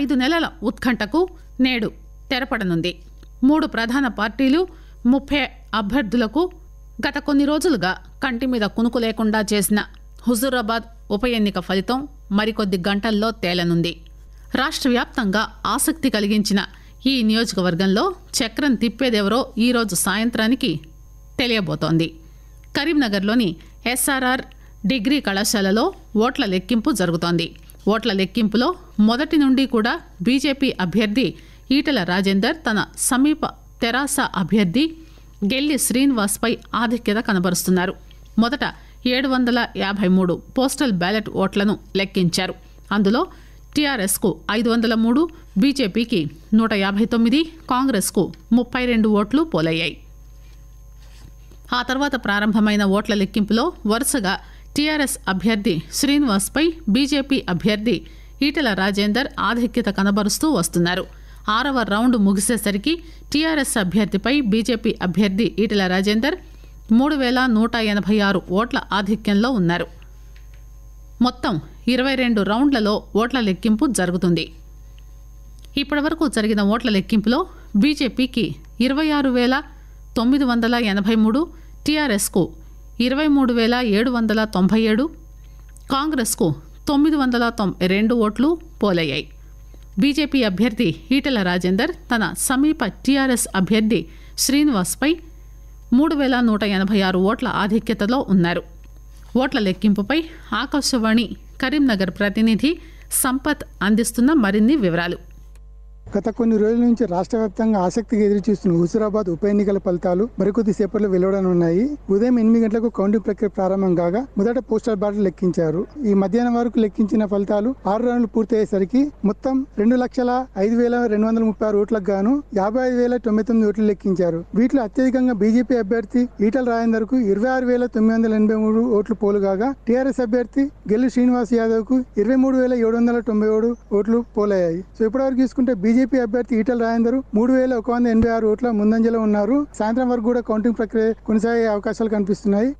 ఐదు నెలల ఉత్కంఠకు నేడు తెరపడనుంది మూడు ప్రధాన పార్టీలు ముప్పై అభ్యర్థులకు గత కొన్ని రోజులుగా కంటి మీద కునుకు లేకుండా చేసిన హుజూరాబాద్ ఉప ఎన్నిక ఫలితం మరికొద్ది గంటల్లో తేలనుంది రాష్ట్ర వ్యాప్తంగా ఆసక్తి కలిగించిన ఈ నియోజకవర్గంలో చక్రం తిప్పేదెవరో ఈరోజు సాయంత్రానికి తెలియబోతోంది కరీంనగర్లోని ఎస్ఆర్ఆర్ డిగ్రీ కళాశాలలో ఓట్ల లెక్కింపు జరుగుతోంది ఓట్ల లెక్కింపులో మొదటి నుండి కూడా బీజేపీ అభ్యర్థి ఈటల రాజేందర్ తన సమీప తెరాస అభ్యర్థి గెల్లి శ్రీనివాస్పై ఆధిక్యత కనబరుస్తున్నారు మొదట ఏడు వందల యాభై మూడు పోస్టల్ బ్యాలెట్ ఓట్లను లెక్కించారు అందులో టీఆర్ఎస్కు ఐదు వందల మూడు బీజేపీకి నూట యాభై తొమ్మిది కాంగ్రెస్కు ముప్పై రెండు ఓట్లు పోలయ్యాయి ఆ తర్వాత ప్రారంభమైన ఓట్ల లెక్కింపులో వరుసగా టీఆర్ఎస్ అభ్యర్థి శ్రీనివాస్పై బీజేపీ అభ్యర్థి ఈటల రాజేందర్ ఆధిక్యత కనబరుస్తూ వస్తున్నారు ఆరవ రౌండ్ ముగిసేసరికి టీఆర్ఎస్ అభ్యర్థిపై బీజేపీ అభ్యర్థి ఈటల రాజేందర్ మూడు పేల నూట ఎనభై ఆరు ఓట్ల ఆధిక్యంలో ఉన్నారు మొత్తం ఇరవై రెండు రౌండ్లలో ఓట్ల లెక్కింపు జరుగుతుంది ఇప్పటివరకు జరిగిన ఓట్ల లెక్కింపులో బీజేపీకి ఇరవై ఆరు వేల తొమ్మిది వందల ఎనభై మూడు టీఆర్ఎస్కు ఇరవై మూడు వేల ఏడు వందల తొంభై ఏడు కాంగ్రెస్కు తొమ్మిది వందల తొంభై రెండు ఓట్లు పోలయ్యాయి బీజేపీ అభ్యర్థి ఈటల రాజేందర్ తన సమీప టీఆర్ఎస్ అభ్యర్థి శ్రీనివాస్పై మూడు వేల నూట ఎనభై ఆరు ఓట్ల ఆధిక్యతలో ఉన్నారు ఓట్ల లెక్కింపుపై ఆకాశవాణి కరీంనగర్ ప్రతినిధి సంపత్ అందిస్తున్న మరిన్ని వివరాలు గత కొన్ని రోజుల నుంచి రాష్ట్ర వ్యాప్తంగా ఆసక్తిగా ఎదురుచూస్తున్న హుజూరాబాద్ ఉప ఎన్నికల ఫలితాలు మరికొద్ది సేపట్లో వెలువడనున్నాయి ఉదయం ఎనిమిది గంటలకు కౌంటింగ్ ప్రక్రియ ప్రారంభం కాగా మొదట పోస్టల్ బ్యాలెట్ లెక్కించారు ఈ మధ్యాహ్నం వరకు లెక్కించిన ఫలితాలు ఆరు రౌండ్లు పూర్తయ్యేసరికి మొత్తం రెండు లక్షల ఐదు వేల రెండు వందల ముప్పై ఆరు ఓట్లకు గాను యాభై ఐదు వేల తొంభై తొమ్మిది ఓట్లు లెక్కించారు వీటిలో అత్యధికంగా బీజేపీ అభ్యర్థి ఈటల కు ఇరవై ఆరు వేల తొమ్మిది వందల ఎనభై మూడు ఓట్లు పోలుగా టీఆర్ఎస్ అభ్యర్థి గెల్లు శ్రీనివాస్ యాదవ్ కు ఇరవై మూడు వేల ఏడు వందల తొంభై ఏడు ఓట్లు పోలయ్యాయి సో ఇప్పటివరకు చూసుకుంటే బీజేపీ టీడీపీ అభ్యర్థి ఈటల రాజేందర్ మూడు వేల ఒక వంద ఎనభై ఆరు ఓట్ల ముందంజలో ఉన్నారు సాయంత్రం వరకు కూడా కౌంటింగ్ ప్రక్రియ కొనసాగే అవకాశాలు కనిపిస్తున్నాయి